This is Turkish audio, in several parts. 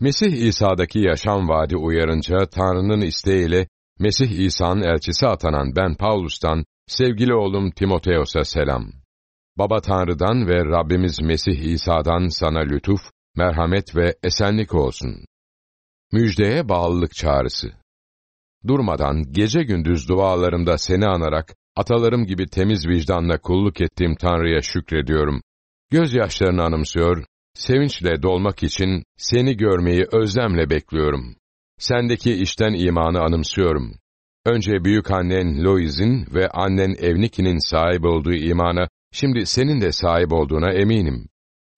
Mesih İsa'daki yaşam vaadi uyarınca Tanrı'nın isteğiyle Mesih İsa'nın elçisi atanan ben Paulus'tan sevgili oğlum Timoteos'a selam. Baba Tanrı'dan ve Rabbimiz Mesih İsa'dan sana lütuf, merhamet ve esenlik olsun. Müjdeye bağlılık çağrısı. Durmadan gece gündüz dualarımda seni anarak atalarım gibi temiz vicdanla kulluk ettiğim Tanrı'ya şükrediyorum. Gözyaşlarını anımsıyor, Sevinçle dolmak için seni görmeyi özlemle bekliyorum. Sendeki işten imanı anımsıyorum. Önce büyük annen Lois'in ve annen Evniki'nin sahip olduğu imana, şimdi senin de sahip olduğuna eminim.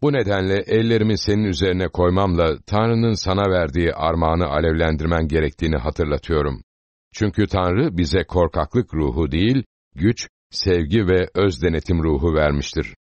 Bu nedenle ellerimi senin üzerine koymamla Tanrı'nın sana verdiği armağanı alevlendirmen gerektiğini hatırlatıyorum. Çünkü Tanrı bize korkaklık ruhu değil, güç, sevgi ve öz denetim ruhu vermiştir.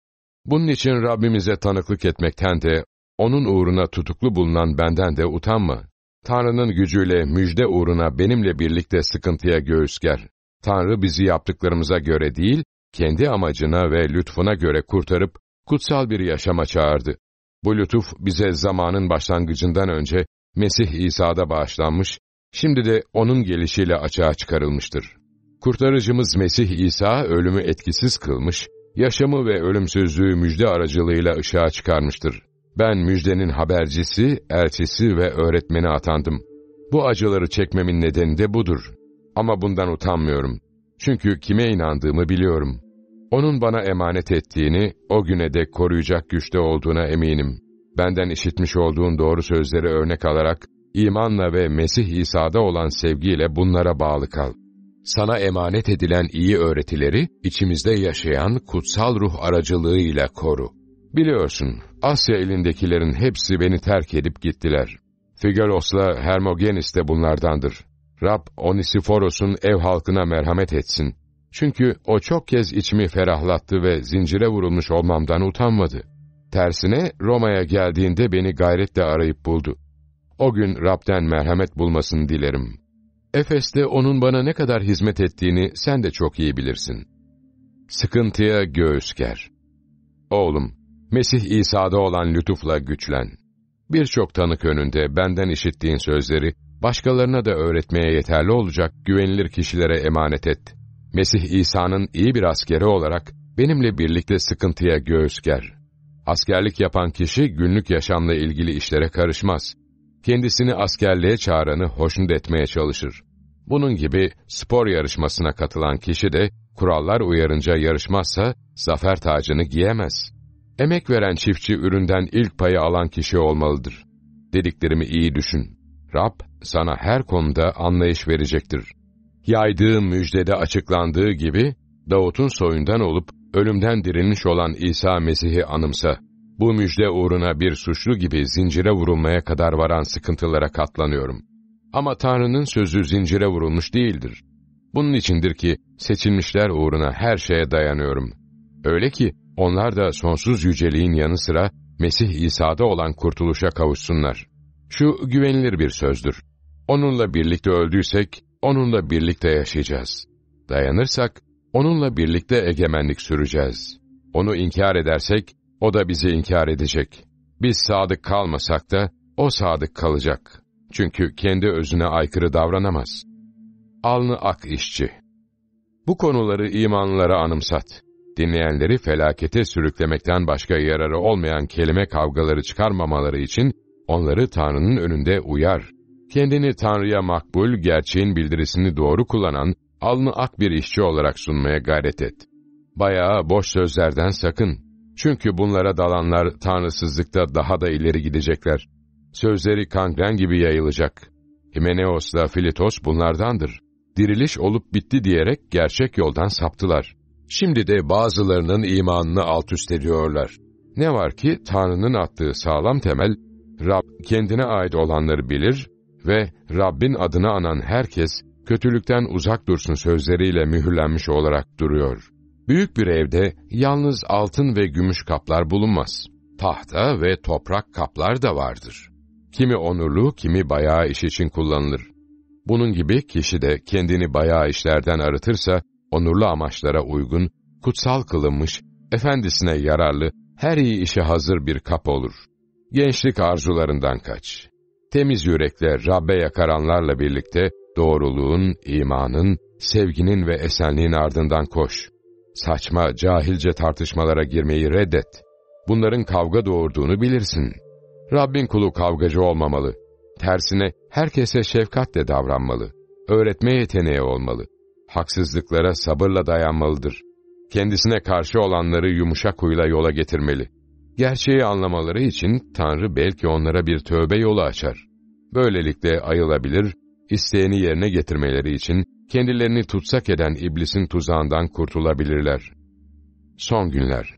Bunun için Rabbimize tanıklık etmekten de, onun uğruna tutuklu bulunan benden de utanma. Tanrı'nın gücüyle müjde uğruna benimle birlikte sıkıntıya göğüs ger. Tanrı bizi yaptıklarımıza göre değil, kendi amacına ve lütfuna göre kurtarıp, kutsal bir yaşama çağırdı. Bu lütuf bize zamanın başlangıcından önce Mesih İsa'da bağışlanmış, şimdi de onun gelişiyle açığa çıkarılmıştır. Kurtarıcımız Mesih İsa ölümü etkisiz kılmış, yaşamı ve ölümsüzlüğü müjde aracılığıyla ışığa çıkarmıştır. Ben müjdenin habercisi, elçisi ve öğretmeni atandım. Bu acıları çekmemin nedeni de budur. Ama bundan utanmıyorum. Çünkü kime inandığımı biliyorum. Onun bana emanet ettiğini, o güne de koruyacak güçte olduğuna eminim. Benden işitmiş olduğun doğru sözleri örnek alarak, imanla ve Mesih İsa'da olan sevgiyle bunlara bağlı kal.'' sana emanet edilen iyi öğretileri içimizde yaşayan kutsal ruh aracılığıyla koru. Biliyorsun, Asya elindekilerin hepsi beni terk edip gittiler. Figelos'la Hermogenis de bunlardandır. Rab Onisiforos'un ev halkına merhamet etsin. Çünkü o çok kez içimi ferahlattı ve zincire vurulmuş olmamdan utanmadı. Tersine Roma'ya geldiğinde beni gayretle arayıp buldu. O gün Rab'den merhamet bulmasını dilerim.'' Efes'te onun bana ne kadar hizmet ettiğini sen de çok iyi bilirsin. Sıkıntıya göğüs ger. Oğlum, Mesih İsa'da olan lütufla güçlen. Birçok tanık önünde benden işittiğin sözleri başkalarına da öğretmeye yeterli olacak güvenilir kişilere emanet et. Mesih İsa'nın iyi bir askeri olarak benimle birlikte sıkıntıya göğüs ger. Askerlik yapan kişi günlük yaşamla ilgili işlere karışmaz kendisini askerliğe çağıranı hoşnut etmeye çalışır. Bunun gibi spor yarışmasına katılan kişi de kurallar uyarınca yarışmazsa zafer tacını giyemez. Emek veren çiftçi üründen ilk payı alan kişi olmalıdır. Dediklerimi iyi düşün. Rab sana her konuda anlayış verecektir. Yaydığı müjdede açıklandığı gibi Davut'un soyundan olup ölümden dirilmiş olan İsa Mesih'i anımsa bu müjde uğruna bir suçlu gibi zincire vurulmaya kadar varan sıkıntılara katlanıyorum. Ama Tanrı'nın sözü zincire vurulmuş değildir. Bunun içindir ki seçilmişler uğruna her şeye dayanıyorum. Öyle ki onlar da sonsuz yüceliğin yanı sıra Mesih İsa'da olan kurtuluşa kavuşsunlar. Şu güvenilir bir sözdür. Onunla birlikte öldüysek, onunla birlikte yaşayacağız. Dayanırsak, onunla birlikte egemenlik süreceğiz. Onu inkar edersek, o da bizi inkar edecek. Biz sadık kalmasak da o sadık kalacak. Çünkü kendi özüne aykırı davranamaz. Alnı ak işçi. Bu konuları imanlara anımsat. Dinleyenleri felakete sürüklemekten başka yararı olmayan kelime kavgaları çıkarmamaları için onları Tanrı'nın önünde uyar. Kendini Tanrı'ya makbul, gerçeğin bildirisini doğru kullanan, alnı ak bir işçi olarak sunmaya gayret et. Bayağı boş sözlerden sakın. Çünkü bunlara dalanlar tanrısızlıkta daha da ileri gidecekler. Sözleri kangren gibi yayılacak. Himeneos'la Filitos bunlardandır. Diriliş olup bitti diyerek gerçek yoldan saptılar. Şimdi de bazılarının imanını alt üst ediyorlar. Ne var ki Tanrı'nın attığı sağlam temel, Rab kendine ait olanları bilir ve Rabbin adını anan herkes kötülükten uzak dursun sözleriyle mühürlenmiş olarak duruyor.'' Büyük bir evde yalnız altın ve gümüş kaplar bulunmaz. Tahta ve toprak kaplar da vardır. Kimi onurlu, kimi bayağı iş için kullanılır. Bunun gibi kişi de kendini bayağı işlerden arıtırsa, onurlu amaçlara uygun, kutsal kılınmış, efendisine yararlı, her iyi işe hazır bir kap olur. Gençlik arzularından kaç. Temiz yürekle Rabbe yakaranlarla birlikte doğruluğun, imanın, sevginin ve esenliğin ardından koş. Saçma, cahilce tartışmalara girmeyi reddet. Bunların kavga doğurduğunu bilirsin. Rabbin kulu kavgacı olmamalı. Tersine herkese şefkatle davranmalı. Öğretme yeteneği olmalı. Haksızlıklara sabırla dayanmalıdır. Kendisine karşı olanları yumuşak huyla yola getirmeli. Gerçeği anlamaları için Tanrı belki onlara bir tövbe yolu açar. Böylelikle ayılabilir, isteğini yerine getirmeleri için kendilerini tutsak eden iblisin tuzağından kurtulabilirler. Son günler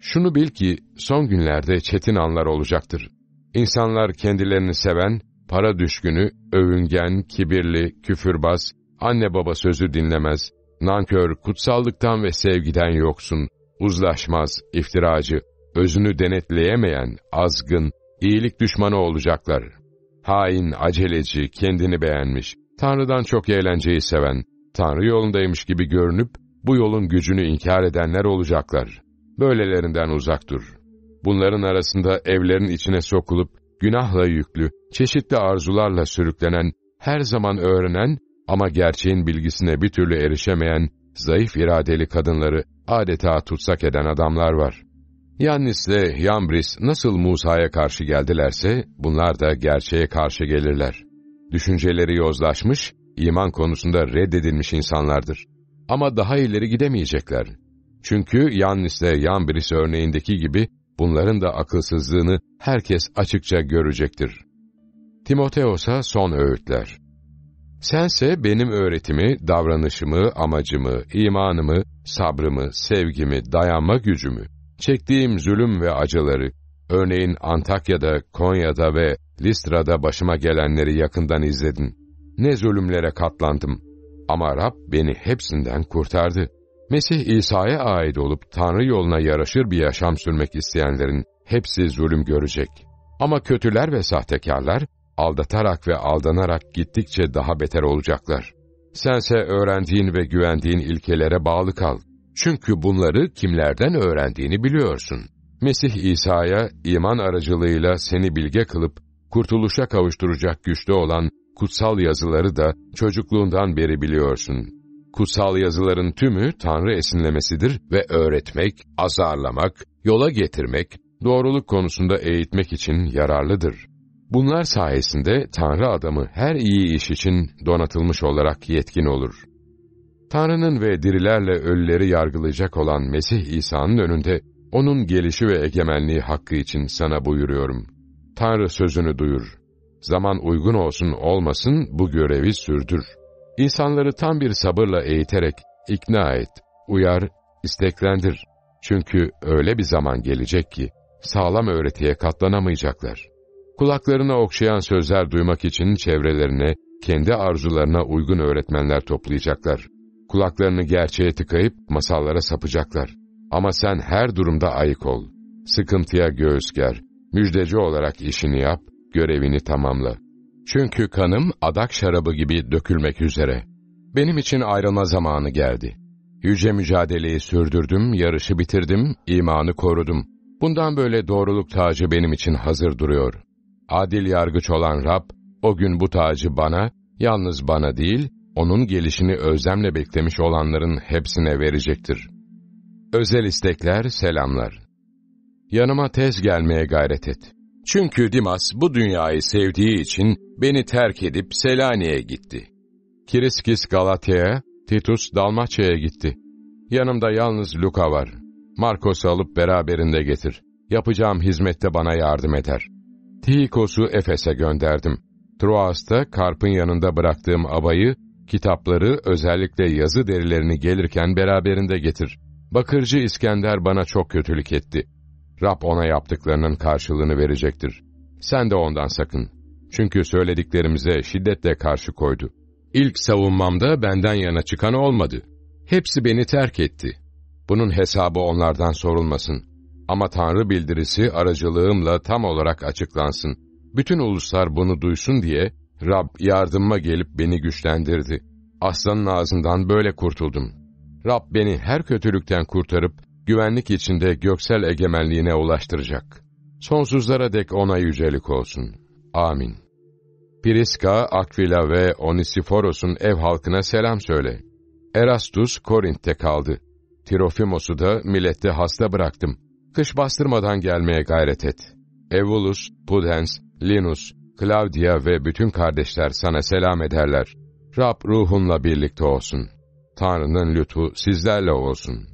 Şunu bil ki, son günlerde çetin anlar olacaktır. İnsanlar kendilerini seven, para düşkünü, övüngen, kibirli, küfürbaz, anne baba sözü dinlemez, nankör, kutsallıktan ve sevgiden yoksun, uzlaşmaz, iftiracı, özünü denetleyemeyen, azgın, iyilik düşmanı olacaklar. Hain, aceleci, kendini beğenmiş, Tanrı'dan çok eğlenceyi seven, Tanrı yolundaymış gibi görünüp bu yolun gücünü inkar edenler olacaklar. Böylelerinden uzak dur. Bunların arasında evlerin içine sokulup, günahla yüklü, çeşitli arzularla sürüklenen, her zaman öğrenen ama gerçeğin bilgisine bir türlü erişemeyen, zayıf iradeli kadınları adeta tutsak eden adamlar var. Yannis ile Yambris nasıl Musa'ya karşı geldilerse, bunlar da gerçeğe karşı gelirler.'' düşünceleri yozlaşmış, iman konusunda reddedilmiş insanlardır. Ama daha ileri gidemeyecekler. Çünkü Yannis'le Yanbiris örneğindeki gibi bunların da akılsızlığını herkes açıkça görecektir. Timoteos'a son öğütler. Sense benim öğretimi, davranışımı, amacımı, imanımı, sabrımı, sevgimi, dayanma gücümü, çektiğim zulüm ve acıları, örneğin Antakya'da, Konya'da ve Listra'da başıma gelenleri yakından izledin. Ne zulümlere katlandım. Ama Rab beni hepsinden kurtardı. Mesih İsa'ya ait olup Tanrı yoluna yaraşır bir yaşam sürmek isteyenlerin hepsi zulüm görecek. Ama kötüler ve sahtekarlar aldatarak ve aldanarak gittikçe daha beter olacaklar. Sense öğrendiğin ve güvendiğin ilkelere bağlı kal. Çünkü bunları kimlerden öğrendiğini biliyorsun. Mesih İsa'ya iman aracılığıyla seni bilge kılıp kurtuluşa kavuşturacak güçte olan kutsal yazıları da çocukluğundan beri biliyorsun. Kutsal yazıların tümü Tanrı esinlemesidir ve öğretmek, azarlamak, yola getirmek, doğruluk konusunda eğitmek için yararlıdır. Bunlar sayesinde Tanrı adamı her iyi iş için donatılmış olarak yetkin olur. Tanrı'nın ve dirilerle ölüleri yargılayacak olan Mesih İsa'nın önünde onun gelişi ve egemenliği hakkı için sana buyuruyorum. Tanrı sözünü duyur. Zaman uygun olsun olmasın bu görevi sürdür. İnsanları tam bir sabırla eğiterek ikna et, uyar, isteklendir. Çünkü öyle bir zaman gelecek ki sağlam öğretiye katlanamayacaklar. Kulaklarına okşayan sözler duymak için çevrelerine, kendi arzularına uygun öğretmenler toplayacaklar. Kulaklarını gerçeğe tıkayıp masallara sapacaklar. Ama sen her durumda ayık ol. Sıkıntıya göğüs ger, Müjdeci olarak işini yap, görevini tamamla. Çünkü kanım adak şarabı gibi dökülmek üzere. Benim için ayrılma zamanı geldi. Yüce mücadeleyi sürdürdüm, yarışı bitirdim, imanı korudum. Bundan böyle doğruluk tacı benim için hazır duruyor. Adil yargıç olan Rab, o gün bu tacı bana, yalnız bana değil, onun gelişini özlemle beklemiş olanların hepsine verecektir. Özel istekler, selamlar yanıma tez gelmeye gayret et. Çünkü Dimas bu dünyayı sevdiği için beni terk edip Selanik'e gitti. Kiriskis Galatya'ya, Titus Dalmaçya'ya gitti. Yanımda yalnız Luka var. Marcos'u alıp beraberinde getir. Yapacağım hizmette bana yardım eder. Tihikos'u Efes'e gönderdim. Troas'ta Karp'ın yanında bıraktığım abayı, kitapları özellikle yazı derilerini gelirken beraberinde getir. Bakırcı İskender bana çok kötülük etti.'' Rab ona yaptıklarının karşılığını verecektir. Sen de ondan sakın. Çünkü söylediklerimize şiddetle karşı koydu. İlk savunmamda benden yana çıkan olmadı. Hepsi beni terk etti. Bunun hesabı onlardan sorulmasın. Ama Tanrı bildirisi aracılığımla tam olarak açıklansın. Bütün uluslar bunu duysun diye Rab yardımıma gelip beni güçlendirdi. Aslanın ağzından böyle kurtuldum. Rab beni her kötülükten kurtarıp güvenlik içinde göksel egemenliğine ulaştıracak. Sonsuzlara dek ona yücelik olsun. Amin. Priska, Akvila ve Onisiforos'un ev halkına selam söyle. Erastus Korint'te kaldı. Tirofimos'u da millette hasta bıraktım. Kış bastırmadan gelmeye gayret et. Evulus, Pudens, Linus, Claudia ve bütün kardeşler sana selam ederler. Rab ruhunla birlikte olsun. Tanrı'nın lütfu sizlerle olsun.''